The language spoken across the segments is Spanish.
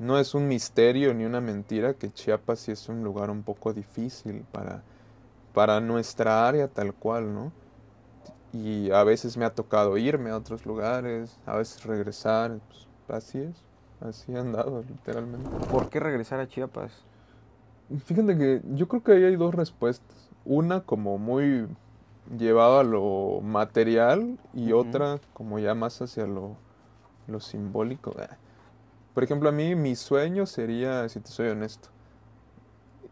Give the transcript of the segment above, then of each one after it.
No es un misterio ni una mentira que Chiapas sí es un lugar un poco difícil para, para nuestra área tal cual, ¿no? Y a veces me ha tocado irme a otros lugares, a veces regresar, pues, así es, así he andado literalmente. ¿Por qué regresar a Chiapas? Fíjate que yo creo que ahí hay dos respuestas. Una como muy llevada a lo material y otra como ya más hacia lo, lo simbólico. Por ejemplo, a mí mi sueño sería, si te soy honesto,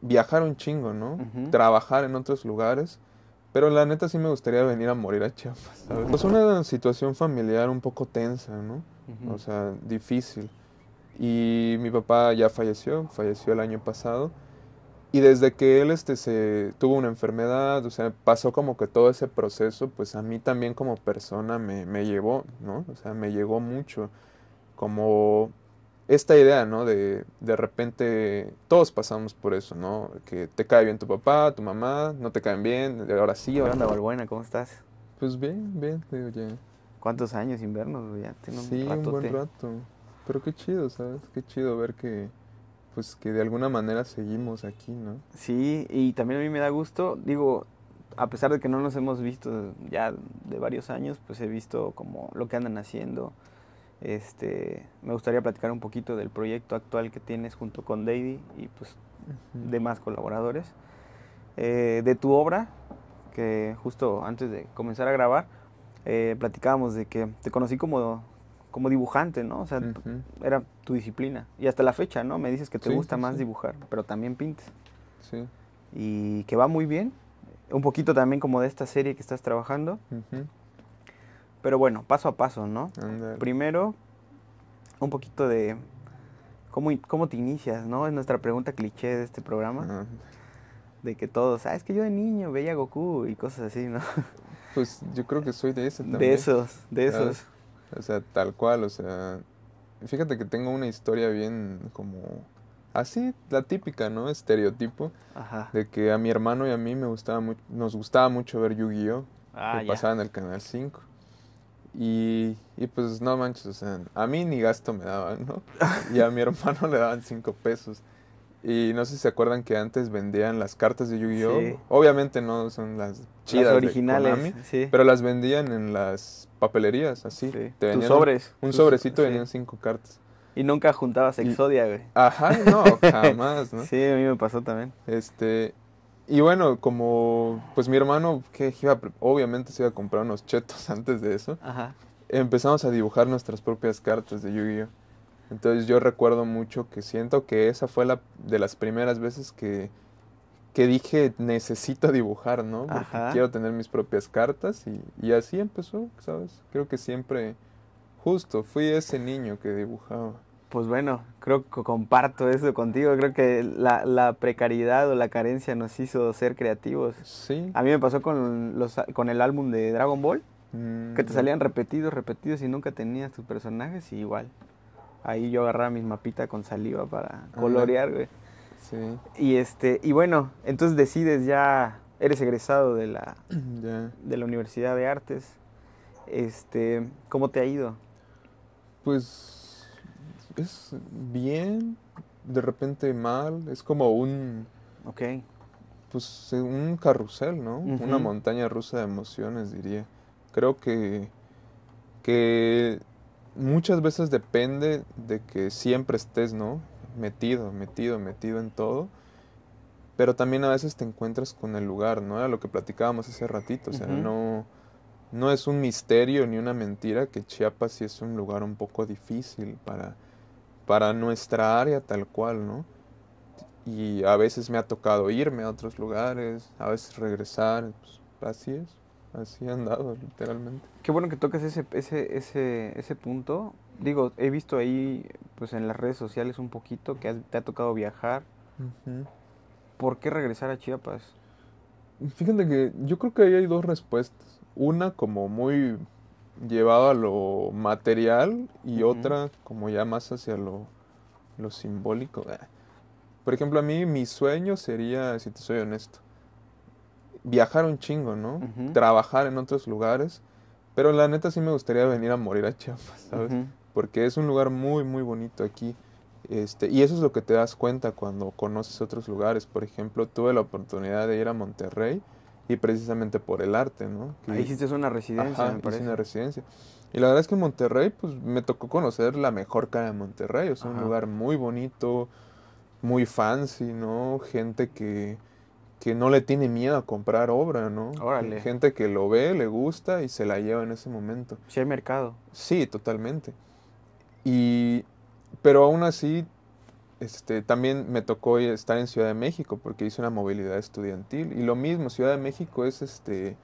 viajar un chingo, ¿no? Trabajar en otros lugares. Pero la neta sí me gustaría venir a morir a Chiapas, ¿sabes? Pues una situación familiar un poco tensa, ¿no? O sea, difícil. Y mi papá ya falleció, falleció el año pasado. Y desde que él este, se tuvo una enfermedad, o sea, pasó como que todo ese proceso, pues a mí también como persona me, me llevó, ¿no? O sea, me llegó mucho. Como esta idea, ¿no? De, de repente todos pasamos por eso, ¿no? Que te cae bien tu papá, tu mamá, no te caen bien, ahora sí. ¿Qué onda, ¿Cómo estás? Pues bien, bien, digo ya. ¿Cuántos años sin vernos? sí, un, buen rato. Pero qué chido, ¿sabes? Qué chido ver que, pues, que de alguna manera seguimos aquí, ¿no? Sí, y también a mí me da gusto, digo, a pesar de que no nos hemos visto ya de varios años, pues he visto como lo que andan haciendo, este, me gustaría platicar un poquito del proyecto actual que tienes junto con Davey y pues demás colaboradores. Eh, de tu obra, que justo antes de comenzar a grabar, eh, platicábamos de que te conocí como, como dibujante, ¿no? O sea, era tu disciplina. Y hasta la fecha, ¿no? Me dices que te gusta más dibujar, pero también pintas. Sí. Y que va muy bien. Un poquito también como de esta serie que estás trabajando. Pero bueno, paso a paso, ¿no? Primero, un poquito de cómo, cómo te inicias, ¿no? Es nuestra pregunta cliché de este programa. De que todos, ah, es que yo de niño veía Goku y cosas así, ¿no? Pues yo creo que soy de ese también. De esos, de esos. O sea, tal cual, o sea. Fíjate que tengo una historia bien como. Así, la típica, ¿no? Estereotipo. De que a mi hermano y a mí me gustaba nos gustaba mucho ver Yu-Gi-Oh! Ah, que pasaba en el canal 5. Y, y, pues no manches, o sea, a mí ni gasto me daban, ¿no? Y a mi hermano le daban cinco pesos. Y no sé si se acuerdan que antes vendían las cartas de Yu-Gi-Oh. Obviamente no son las chidas. Las originales, sí. Pero las vendían en las papelerías, así. Sí. Te Tus sobres. Un, sobrecito venían cinco cartas. Y nunca juntabas Exodia, güey. Ajá, no, jamás, ¿no? sí, a mí me pasó también. Este, y bueno, como pues mi hermano, que obviamente se iba a comprar unos chetos antes de eso, empezamos a dibujar nuestras propias cartas de Yu-Gi-Oh! Entonces yo recuerdo mucho que siento que esa fue la de las primeras veces que, dije necesito dibujar, ¿no? Porque quiero tener mis propias cartas y así empezó, ¿sabes? Creo que siempre, justo, fui ese niño que dibujaba. Pues bueno, creo que comparto eso contigo. Creo que la, precariedad o la carencia nos hizo ser creativos. Sí. A mí me pasó con, los, con el álbum de Dragon Ball, mm, que te salían repetidos, repetidos y nunca tenías tus personajes y igual. Ahí yo agarraba mis mapitas con saliva para colorear, güey. Sí. Y, este, y bueno, entonces decides ya, eres egresado de la, de la Universidad de Artes. Este, ¿Cómo te ha ido? Pues es bien, de repente mal, es como un... Ok. Pues un carrusel, ¿no? Una montaña rusa de emociones, diría. Creo que, que muchas veces depende de que siempre estés, ¿no? Metido, metido, metido en todo. Pero también a veces te encuentras con el lugar, ¿no? Era lo que platicábamos hace ratito. O sea, no, no es un misterio ni una mentira que Chiapas sí es un lugar un poco difícil para para nuestra área tal cual, ¿no? Y a veces me ha tocado irme a otros lugares, a veces regresar, pues, así es, así han dado literalmente. Qué bueno que tocas ese, ese, ese, ese punto. Digo, he visto ahí, pues en las redes sociales un poquito, que te ha tocado viajar. ¿Por qué regresar a Chiapas? Fíjate que yo creo que ahí hay dos respuestas. Una como muy llevado a lo material y otra como ya más hacia lo, simbólico. Ah. Por ejemplo, a mí mi sueño sería, si te soy honesto, viajar un chingo, ¿no? Trabajar en otros lugares. Pero la neta sí me gustaría venir a morir a Chiapas, ¿sabes? Porque es un lugar muy, muy bonito aquí. Este, y eso es lo que te das cuenta cuando conoces otros lugares. Por ejemplo, tuve la oportunidad de ir a Monterrey y precisamente por el arte, ¿no? Ahí hiciste una residencia, me parece. una residencia. Y la verdad es que en Monterrey, pues me tocó conocer la mejor cara de Monterrey, Es un lugar muy bonito, muy fancy, ¿no? Gente que, no le tiene miedo a comprar obra, ¿no? Órale. Gente que lo ve, le gusta y se la lleva en ese momento. Sí hay mercado. Sí, totalmente. Y, pero aún así este, también me tocó estar en Ciudad de México porque hice una movilidad estudiantil. Y lo mismo, Ciudad de México es, este,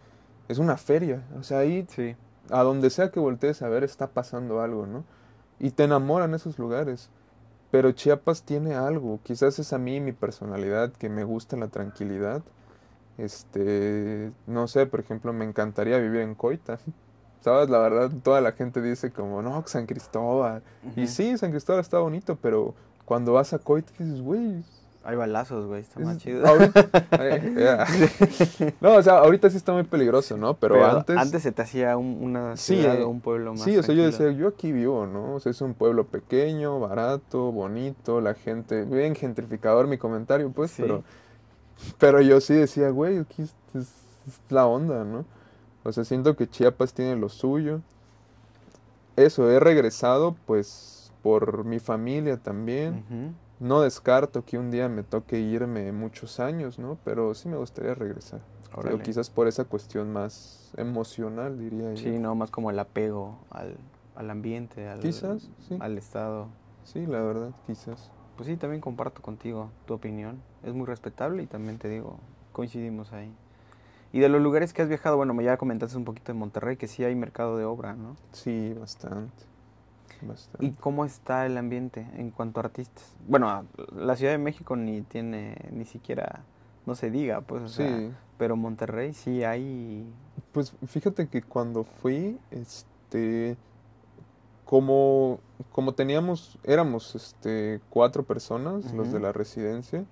es una feria. O sea, ahí a donde sea que voltees a ver está pasando algo, ¿no? Y te enamoran esos lugares. Pero Chiapas tiene algo. Quizás es a mí mi personalidad que me gusta la tranquilidad. Este, no sé, por ejemplo, me encantaría vivir en Coita. ¿Sabes? La verdad, toda la gente dice como, no, San Cristóbal. Y sí, San Cristóbal está bonito, pero cuando vas a Coit, dices, güey. Hay balazos, güey, está más chido. No, o sea, ahorita sí está muy peligroso, ¿no? Pero, antes. Antes se te hacía una ciudad eh, un pueblo más. Sí, o sea, yo decía, yo aquí vivo, ¿no? O sea, es un pueblo pequeño, barato, bonito, la gente. Bien gentrificador mi comentario, pues, pero. Pero yo sí decía, güey, aquí es, la onda, ¿no? O sea, siento que Chiapas tiene lo suyo. Eso, he regresado, pues por mi familia también. No descarto que un día me toque irme muchos años, ¿no? Pero sí me gustaría regresar. Pero quizás por esa cuestión más emocional, diría yo. Sí, no, más como el apego al, al ambiente, al, quizás, sí. al estado. Sí, la verdad, quizás. Pues sí, también comparto contigo tu opinión. Es muy respetable y también te digo, coincidimos ahí. Y de los lugares que has viajado, bueno, ya comentaste un poquito de Monterrey, que sí hay mercado de obra, ¿no? Sí, bastante. ¿Y cómo está el ambiente en cuanto a artistas? Bueno, la Ciudad de México ni tiene, ni siquiera, no se diga, pues, o pero Monterrey sí hay... Pues fíjate que cuando fui, este, como, como teníamos, éramos este, cuatro personas, los de la residencia.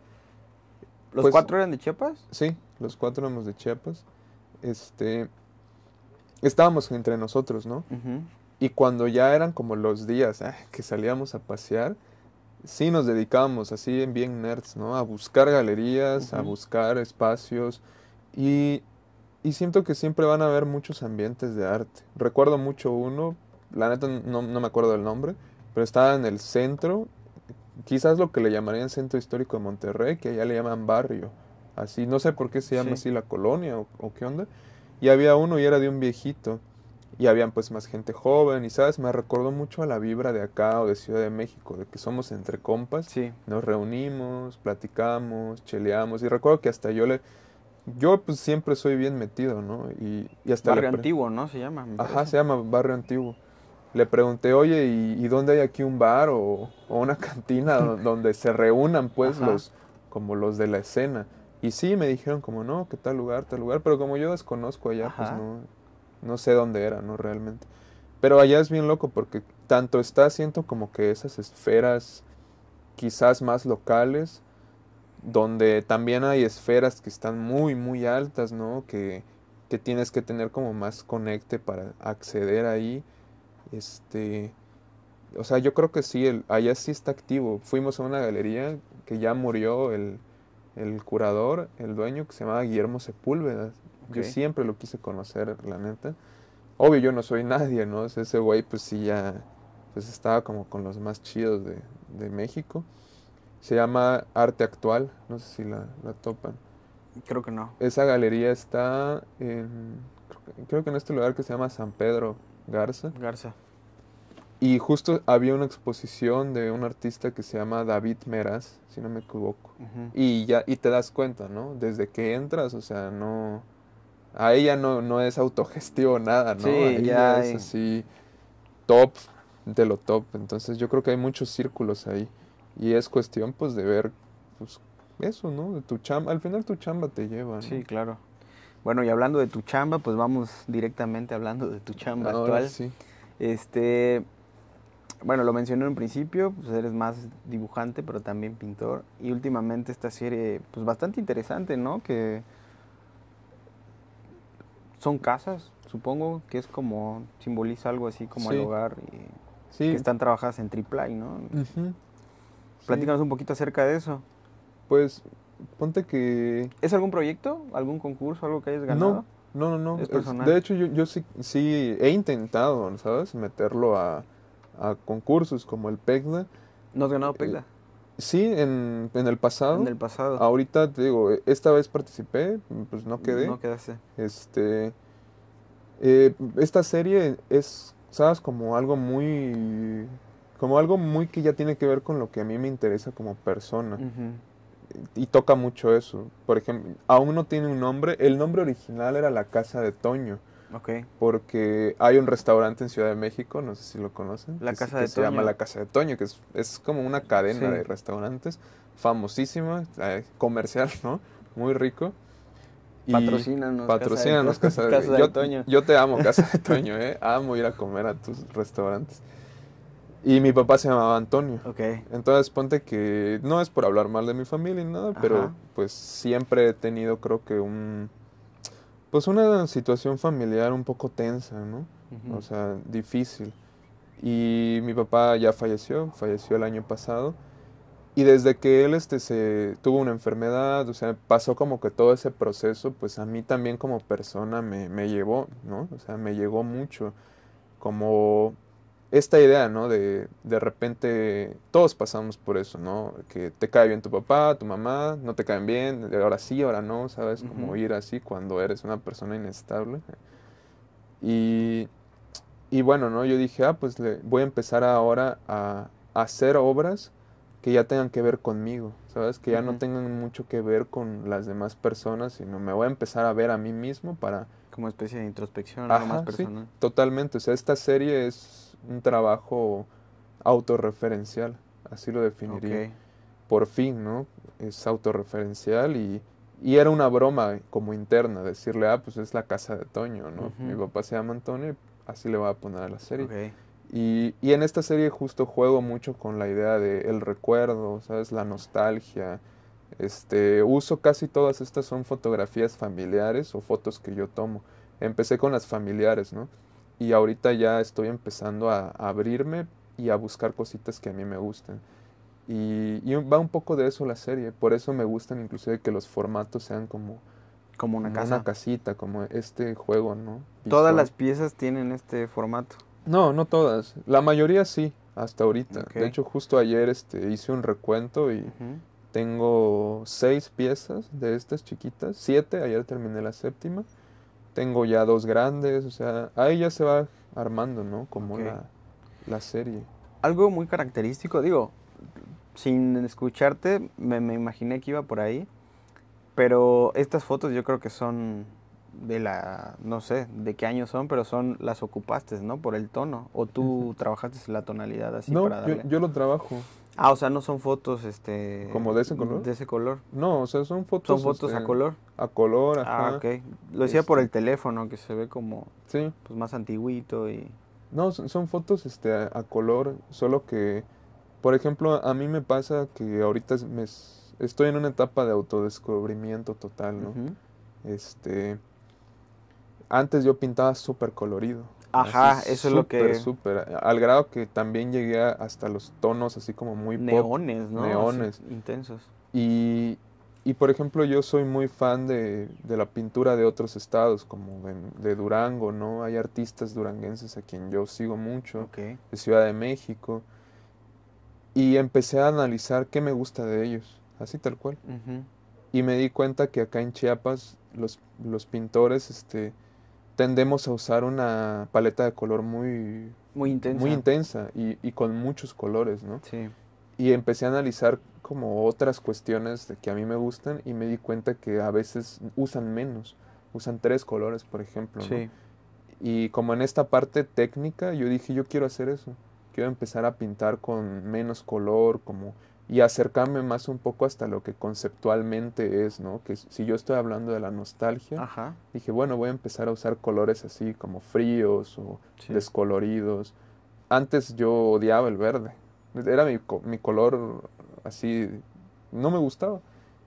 ¿Los pues, cuatro eran de Chiapas? Sí, los cuatro éramos de Chiapas. Este, estábamos entre nosotros, ¿no? Y cuando ya eran como los días ah, que salíamos a pasear, sí nos dedicábamos así en bien nerds, ¿no? A buscar galerías, a buscar espacios y, siento que siempre van a haber muchos ambientes de arte. Recuerdo mucho uno, la neta no, me acuerdo del nombre, pero estaba en el centro, quizás lo que le llamarían Centro Histórico de Monterrey, que allá le llaman barrio, así, no sé por qué se llama así la colonia o qué onda, y había uno y era de un viejito y habían pues más gente joven y sabes, me recordó mucho a la vibra de acá o de Ciudad de México, de que somos entre compas, sí. nos reunimos, platicamos, cheleamos y recuerdo que hasta yo le yo pues siempre soy bien metido, ¿no? Y, hasta barrio antiguo, ¿no? Se llama. Ajá, se llama barrio antiguo. Le pregunté, oye, ¿y, dónde hay aquí un bar o, una cantina donde se reúnan pues los como los de la escena? Y sí, me dijeron como, no, que tal lugar, tal lugar, pero como yo desconozco allá, pues no. No sé dónde era, ¿no? Realmente. Pero allá es bien loco porque tanto está, siento como que esas esferas quizás más locales, donde también hay esferas que están muy, muy altas, ¿no? Que, tienes que tener como más conecte para acceder ahí. Este, o sea, yo creo que sí, el, allá sí está activo. Fuimos a una galería que ya murió el, el curador, el dueño, que se llamaba Guillermo Sepúlveda. Yo siempre lo quise conocer, la neta. Obvio, yo no soy nadie, ¿no? ese güey, pues sí, ya pues, estaba como con los más chidos de, México. Se llama Arte Actual, no sé si la, la topan. Creo que no. Esa galería está en, creo que en este lugar que se llama San Pedro Garza. Garza. Y justo había una exposición de un artista que se llama David Meras si no me equivoco. Y ya y te das cuenta, ¿no? Desde que entras, o sea, no a ella no, no es autogestivo nada, ¿no? Sí, ya es así top de lo top. Entonces yo creo que hay muchos círculos ahí. Y es cuestión pues de ver pues, eso, ¿no? De tu chamba. Al final tu chamba te lleva. ¿no? Sí, claro. Bueno, y hablando de tu chamba, pues vamos directamente hablando de tu chamba actual. Este, bueno, lo mencioné en principio, pues eres más dibujante, pero también pintor. Y últimamente esta serie, pues bastante interesante, ¿no? Que son casas, supongo, que es como, simboliza algo así como el hogar, y, que están trabajadas en Triplay, ¿no? Platícanos un poquito acerca de eso. Pues, ponte que... ¿Es algún proyecto, algún concurso, algo que hayas ganado? No, no, no. no. De hecho, yo, yo sí, sí he intentado, ¿sabes? Meterlo a, a concursos como el PECDA. ¿No has ganado PEGDA? Sí, en, el pasado. En el pasado. Ahorita te digo, e, esta vez participé, pues no quedé. No quedaste. Este. Eh, esta serie es, ¿sabes? Como algo muy. Como algo muy que ya tiene que ver con lo que a mí me interesa como persona. Y toca mucho eso. Por ejemplo, aún no tiene un nombre. El nombre original era La Casa de Toño. Porque hay un restaurante en Ciudad de México, no sé si lo conocen. La Casa se llama La Casa de Toño, que es, como una cadena de restaurantes famosísima, eh, comercial, ¿no? Muy rico. patrocínanos. Patrocínanos Casa de, Toño. Yo te amo, Casa de Toño, ¿eh? Amo ir a comer a tus restaurantes. Y mi papá se llamaba Antonio. Ok. Entonces ponte que no es por hablar mal de mi familia ni nada, pero pues siempre he tenido creo que un pues una situación familiar un poco tensa, ¿no? O sea, difícil. Y mi papá ya falleció, falleció el año pasado. Y desde que él este, se tuvo una enfermedad, o sea, pasó como que todo ese proceso, pues a mí también como persona me, me llevó, ¿no? O sea, me llegó mucho. Como esta idea, ¿no? De, de repente todos pasamos por eso, ¿no? Que te cae bien tu papá, tu mamá, no te caen bien, ahora sí, ahora no, ¿sabes? Como ir así cuando eres una persona inestable. Y, y, bueno, ¿no? Yo dije, ah, pues le, voy a empezar ahora a, hacer obras que ya tengan que ver conmigo, ¿sabes? Que ya no tengan mucho que ver con las demás personas, sino me voy a empezar a ver a mí mismo para... Como especie de introspección, más personal. totalmente, o sea, esta serie es un trabajo autorreferencial, así lo definiría. Por fin, ¿no? Es autorreferencial y, y era una broma como interna, decirle, ah, pues es la casa de Toño, ¿no? Mi papá se llama Antonio, así le va a poner a la serie. Y, y, en esta serie justo juego mucho con la idea de el recuerdo, ¿sabes? La nostalgia. Este, uso casi todas estas son fotografías familiares o fotos que yo tomo. Empecé con las familiares, ¿no? y ahorita ya estoy empezando a, abrirme y a buscar cositas que a mí me gusten. Y, va un poco de eso la serie, por eso me gustan inclusive que los formatos sean como... Como una casa. casita, como este juego, ¿no? Todas las piezas tienen este formato. No, no todas. La mayoría sí, hasta ahorita. De hecho, justo ayer este, hice un recuento y tengo seis piezas de estas chiquitas. Siete, ayer terminé la séptima tengo ya dos grandes, o sea, ahí ya se va armando, ¿no? Como la, serie. Algo muy característico, digo, sin escucharte, me, me, imaginé que iba por ahí, pero estas fotos yo creo que son de la, no sé, de qué año son, pero son las ocupaste, ¿no? Por el tono, o tú trabajaste la tonalidad así no, para darle? Yo, yo lo trabajo. Ah, o sea, no son fotos, este... ¿Como de ese color? De ese color. No, o sea, son fotos... Son fotos a este, color. A color, ah, ajá. Ah, ok. Lo decía por el este. teléfono, que se ve como... Sí. Pues más antiguito y... No, son, fotos este, a, color, solo que... Por ejemplo, a mí me pasa que ahorita estoy en una etapa de autodescubrimiento total, ¿no? Este... Antes yo pintaba súper colorido. Ajá, eso es lo que. Súper, Al grado que también llegué hasta los tonos así como muy. Neones, ¿no? Neones. intensos. Y, por ejemplo, yo soy muy fan de, la pintura de otros estados, como de, Durango, ¿no? Hay artistas duranguenses a quien yo sigo mucho, de Ciudad de México. Y empecé a analizar qué me gusta de ellos, así tal cual. Y me di cuenta que acá en Chiapas los, los pintores este, tendemos a usar una paleta de color muy... Muy intensa. Muy intensa y, con muchos colores, ¿no? Sí. Y empecé a analizar como otras cuestiones de que a mí me gustan y me di cuenta que a veces usan menos, usan tres colores, por ejemplo. Sí. Y como en esta parte técnica, yo dije, yo quiero hacer eso, quiero empezar a pintar con menos color, como y acercarme más un poco hasta lo que conceptualmente es, ¿no? Que si yo estoy hablando de la nostalgia, dije, bueno, voy a empezar a usar colores así como fríos o descoloridos. Antes yo odiaba el verde, era mi, color así, no me gustaba.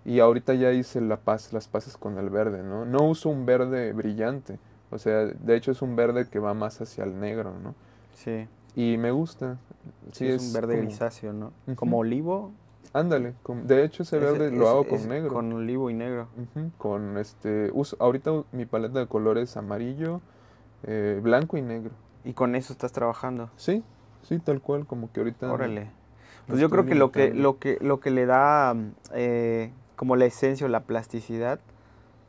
Y ahorita ya hice la paz, las paces con el verde, ¿no? No uso un verde brillante, o sea, de hecho es un verde que va más hacia el negro, ¿no? Sí y me gusta. Sí, es, un verde grisáceo, ¿no? Como olivo. Ándale, de hecho ese verde lo hago con negro. Con olivo y negro. Con este, uso, ahorita mi paleta de colores amarillo, eh, blanco y negro. ¿Y con eso estás trabajando? Sí, sí, tal cual, como que ahorita... Órale. Pues yo creo que lo que, lo que lo que le da eh, como la esencia o la plasticidad,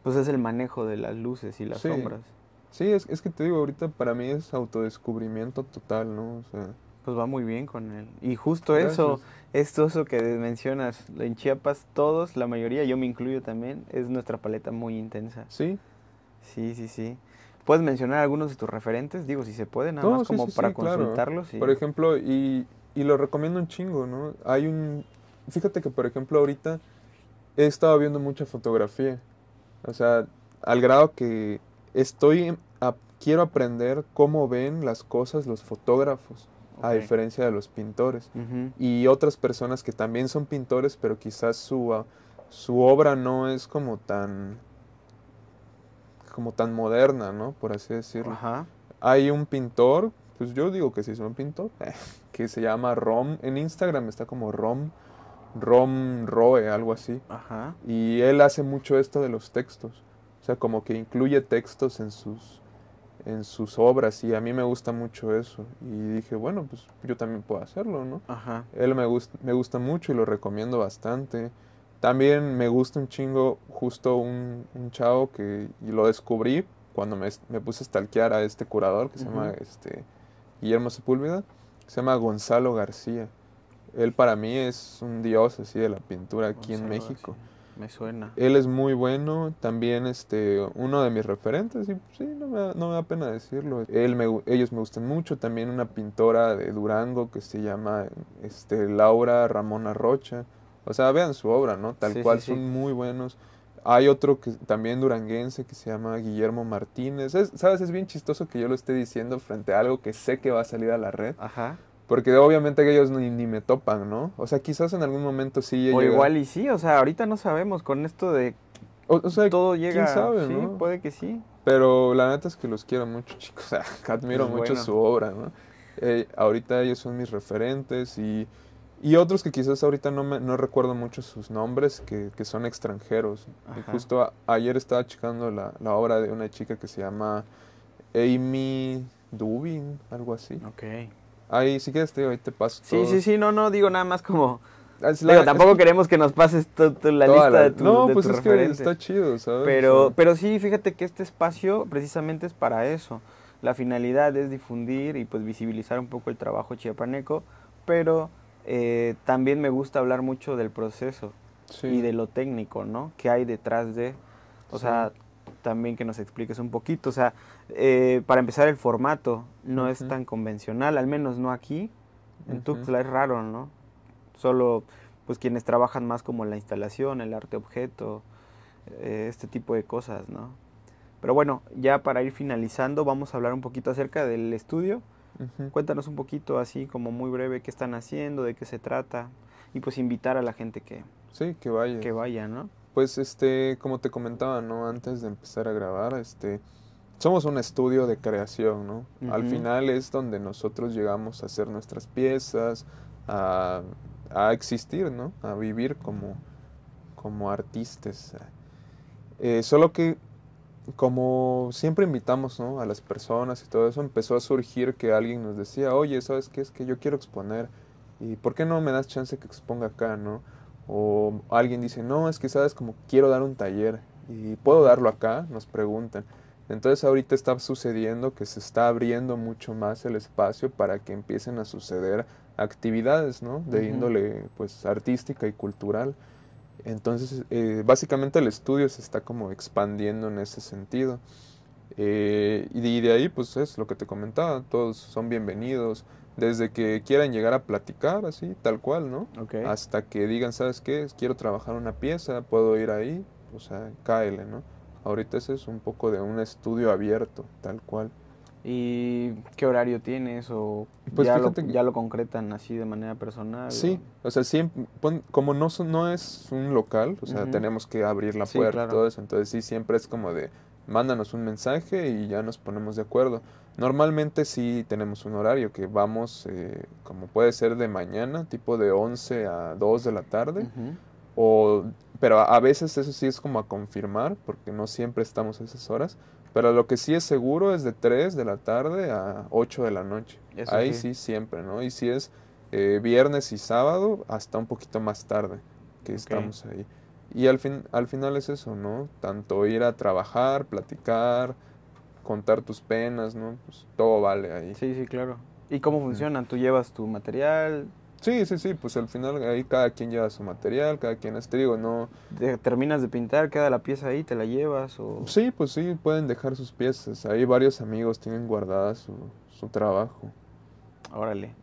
pues es el manejo de las luces y las sí, sombras. Sí, es, es que te digo, ahorita para mí es autodescubrimiento total, ¿no? O pues va muy bien con él. Y justo eso, esto eso que mencionas, en Chiapas todos, la mayoría, yo me incluyo también, es nuestra paleta muy intensa. Sí. Sí, sí, sí. ¿Puedes mencionar algunos de tus referentes? Digo, si se puede, nada más como para consultarlos. Por ejemplo, y, y lo recomiendo un chingo, ¿no? Hay un... Fíjate que, por ejemplo, ahorita he estado viendo mucha fotografía. O sea, al grado que Estoy quiero aprender cómo ven las cosas los fotógrafos, a diferencia de los pintores y otras personas que también son pintores, pero quizás su, ah, su obra no es como tan como tan moderna, ¿no? Por así decirlo. Hay un pintor, pues yo digo que sí es un pintor, que se llama Rom, en Instagram está como Rom, Rom Roe, algo así. Ajá. Y él hace mucho esto de los textos. O sea, como que incluye textos en sus, en sus obras y a mí me gusta mucho eso. Y dije, bueno, pues yo también puedo hacerlo, ¿no? Ajá. Él me, gusta me gusta mucho y lo recomiendo bastante. También me gusta un chingo justo un, un chavo que y lo descubrí cuando me, puse a stalkear a este curador que se llama este, Guillermo Sepúlveda, que se llama Gonzalo García. Él para mí es un dios así de la pintura aquí en México. Me suena. Él es muy bueno. También este, uno de mis referentes, y pues, sí, no me, da, no me da pena decirlo. Él me, ellos me gustan mucho. También una pintora de Durango que se llama este, Laura Ramona Rocha. O sea, vean su obra, ¿no? Tal cual son muy buenos. Hay otro que también duranguense que se llama Guillermo Martínez. Sabes, es bien chistoso que yo lo esté diciendo frente a algo que sé que va a salir a la red. Ajá. Porque obviamente ellos ni, me topan, ¿no? O sea, quizás en algún momento sí. O igual y sí, o sea, ahorita no sabemos con esto de... O, sea, todo llega... sí, puede que sí. Pero la neta es que los quiero mucho, chicos. O ah, sea, Admiro pues mucho su obra, ¿no? Eh, ahorita ellos son mis referentes y, y otros que quizás ahorita no, me, no recuerdo mucho sus nombres, que, son extranjeros. Y justo ayer estaba checando la, la obra de una chica que se llama Amy Dubin, algo así. Ok. Ahí, sí que estoy, ahí te paso. Sí, todo. sí, sí, no, no, digo nada más como. Ah, tampoco queremos que nos pases toda la lista de tu No, pues es que está chido, ¿sabes? Pero, sí. pero sí, fíjate que este espacio precisamente es para eso. La finalidad es difundir y pues visibilizar un poco el trabajo chiapaneco, pero eh, también me gusta hablar mucho del proceso y de lo técnico, ¿no? que hay detrás de? O sea, también que nos expliques un poquito. O sea, eh, para empezar, el formato no es tan convencional, al menos no aquí. En Tuxla es raro, ¿no? Solo pues quienes trabajan más como la instalación, el arte objeto, eh, este tipo de cosas, ¿no? Pero bueno, ya para ir finalizando, vamos a hablar un poquito acerca del estudio. Cuéntanos un poquito así como muy breve qué están haciendo, de qué se trata y pues invitar a la gente que sí, que vaya. Que vaya, ¿no? Pues este, como te comentaba, ¿no? Antes de empezar a grabar, este, somos un estudio de creación, ¿no? Al final es donde nosotros llegamos a hacer nuestras piezas, a, existir, ¿no? A vivir como, como artistas. Eh, solo que como siempre invitamos a las personas y todo eso, empezó a surgir que alguien nos decía, oye, ¿sabes qué? Es que yo quiero exponer y ¿por qué no me das chance que exponga acá, no? O alguien dice, no, es que sabes como quiero dar un taller y puedo darlo acá, nos preguntan. Entonces ahorita está sucediendo que se está abriendo mucho más el espacio para que empiecen a suceder actividades, ¿no? De índole pues artística y cultural. Entonces, eh, básicamente el estudio se está como expandiendo en ese sentido. Eh, y, de, ahí, pues es lo que te comentaba, todos son bienvenidos, desde que quieran llegar a platicar, así, tal cual, ¿no? Hasta que digan, ¿sabes qué? Quiero trabajar una pieza, puedo ir ahí, o sea, cáele, ¿no? Ahorita eso es un poco de un estudio abierto, tal cual. ¿Y qué horario tienes? ¿O pues ya, lo, ya, lo, concretan así de manera personal? Sí, o, sea, siempre, como no, no es un local, o sea, tenemos que abrir la puerta y todo eso, entonces sí, siempre es como de, mándanos un mensaje y ya nos ponemos de acuerdo. Normalmente sí tenemos un horario que vamos, eh, como puede ser de mañana, tipo de 11 a 2 de la tarde, o pero a, veces eso sí es como a confirmar, porque no siempre estamos a esas horas. Pero lo que sí es seguro es de 3 de la tarde a 8 de la noche. Ahí sí. siempre, ¿no? Y si es eh, viernes y sábado, hasta un poquito más tarde que estamos ahí. Y al, fin, al final es eso, ¿no? Tanto ir a trabajar, platicar, contar tus penas, ¿no? Pues todo vale ahí. Sí, sí, claro. ¿Y cómo funcionan? ¿Tú llevas tu material? Sí, sí, sí, pues al final ahí cada quien lleva su material, cada quien es trigo, ¿no? terminas de pintar, queda la pieza ahí, te la llevas o... Sí, pues sí, pueden dejar sus piezas. Ahí varios amigos tienen guardada su, trabajo. Órale.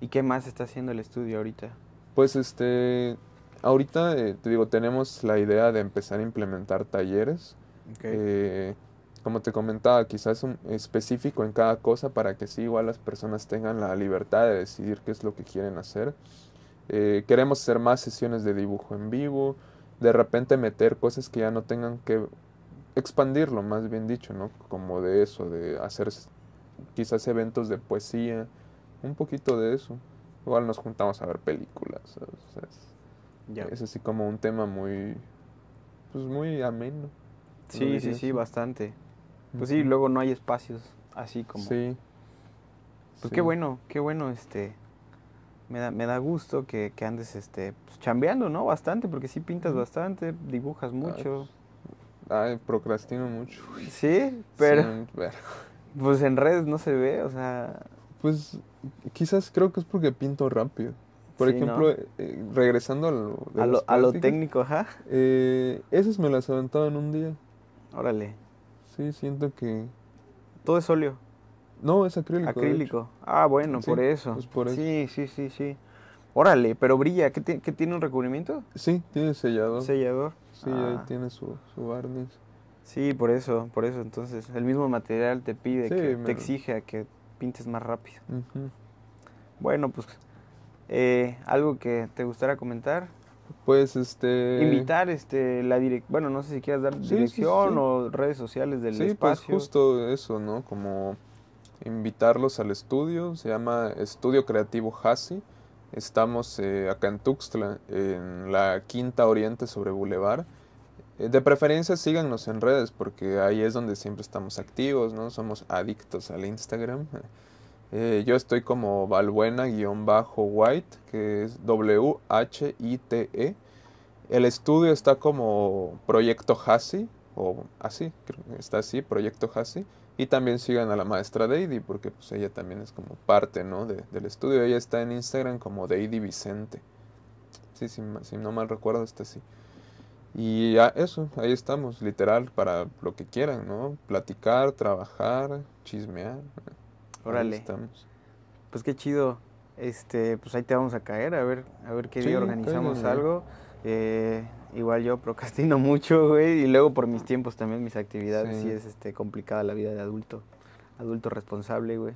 ¿Y qué más está haciendo el estudio ahorita? Pues este, ahorita eh, te digo, tenemos la idea de empezar a implementar talleres. Okay. Eh, como te comentaba, quizás específico en cada cosa para que sí igual las personas tengan la libertad de decidir qué es lo que quieren hacer. Eh, queremos hacer más sesiones de dibujo en vivo, de repente meter cosas que ya no tengan que expandirlo, más bien dicho, ¿no? Como de eso, de hacer quizás eventos de poesía, un poquito de eso. Igual nos juntamos a ver películas, es, así como un tema muy, pues muy ameno. sí, sí, sí, bastante. Pues sí, luego no hay espacios así como. Sí. Pues qué bueno, qué bueno, este. Me da, me da gusto que, andes este, pues, chambeando, ¿no? Bastante, porque sí pintas bastante, dibujas mucho. Pues, ay, procrastino mucho. Sí, pero. Pues en redes no se ve, o sea. Pues quizás creo que es porque pinto rápido. Por ejemplo, eh, regresando a lo, a lo, técnico, ajá. ¿ja? Eh, esas me las aventaba en un día. Órale. Sí, siento que... Todo es óleo. No, es acrílico. Acrílico. Ah, bueno, por, eso. Sí, sí, sí, sí. Órale, pero brilla. ¿Qué, qué tiene un recubrimiento? Sí, tiene sellador. Sellador. Sí, ahí ah. tiene su, su barniz. Sí, por eso, por eso. Entonces, el mismo material te pide, que, te exige a que pintes más rápido. Bueno, pues, eh, ¿algo que te gustara comentar? pues este invitar este la direc bueno no sé si quieres dar dirección o redes sociales del pues, espacio pues justo eso no como invitarlos al estudio se llama Estudio Creativo Hasi estamos eh, acá en Tuxtla en la Quinta Oriente sobre Boulevard eh, de preferencia síganos en redes porque ahí es donde siempre estamos activos, ¿no? Somos adictos al Instagram. Eh, yo estoy como Valbuena-White, que es W-H-I-T-E. El estudio está como Proyecto Hasi, o así, creo que está así, Proyecto Hasi. Y también sigan a la maestra Deidi, porque pues, ella también es como parte ¿no? del estudio. Ella está en Instagram como Deidi Vicente. Sí, si, si no mal recuerdo, está así. Y ya eso, ahí estamos, literal, para lo que quieran, ¿no? Platicar, trabajar, chismear. Órale. Pues qué chido. Este, pues ahí te vamos a caer, a ver, a ver qué día organizamos algo. Eh, igual yo procrastino mucho, güey, y luego por mis tiempos también, mis actividades, sí, es este, complicada la vida de adulto, adulto responsable, güey.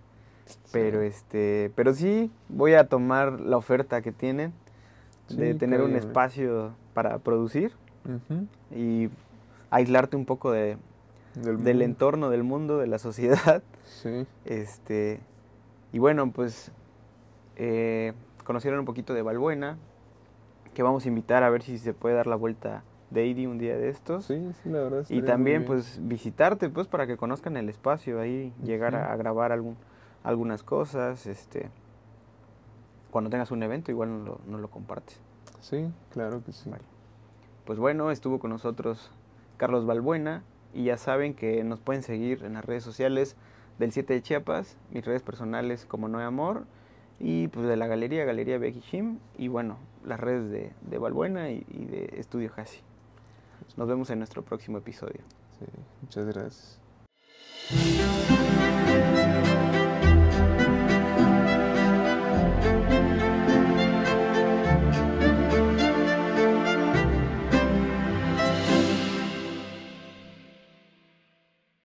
Pero este, pero sí voy a tomar la oferta que tienen de tener un espacio para producir y aislarte un poco de, del, entorno, del mundo, de la sociedad. Sí. Este, y bueno, pues eh, conocieron un poquito de Balbuena, que vamos a invitar a ver si se puede dar la vuelta de ID un día de estos. Sí, sí, la verdad. Y también pues visitarte pues para que conozcan el espacio ahí, llegar a, grabar algún, algunas cosas, este cuando tengas un evento igual no lo, compartes. Sí, claro que sí. Pues bueno, estuvo con nosotros Carlos Balbuena, y ya saben que nos pueden seguir en las redes sociales del 7 de Chiapas, mis redes personales como No Amor, y pues de la galería, Galería Becky Jim y bueno, las redes de, de Balbuena y, de Estudio Jassi. Nos vemos en nuestro próximo episodio. muchas gracias.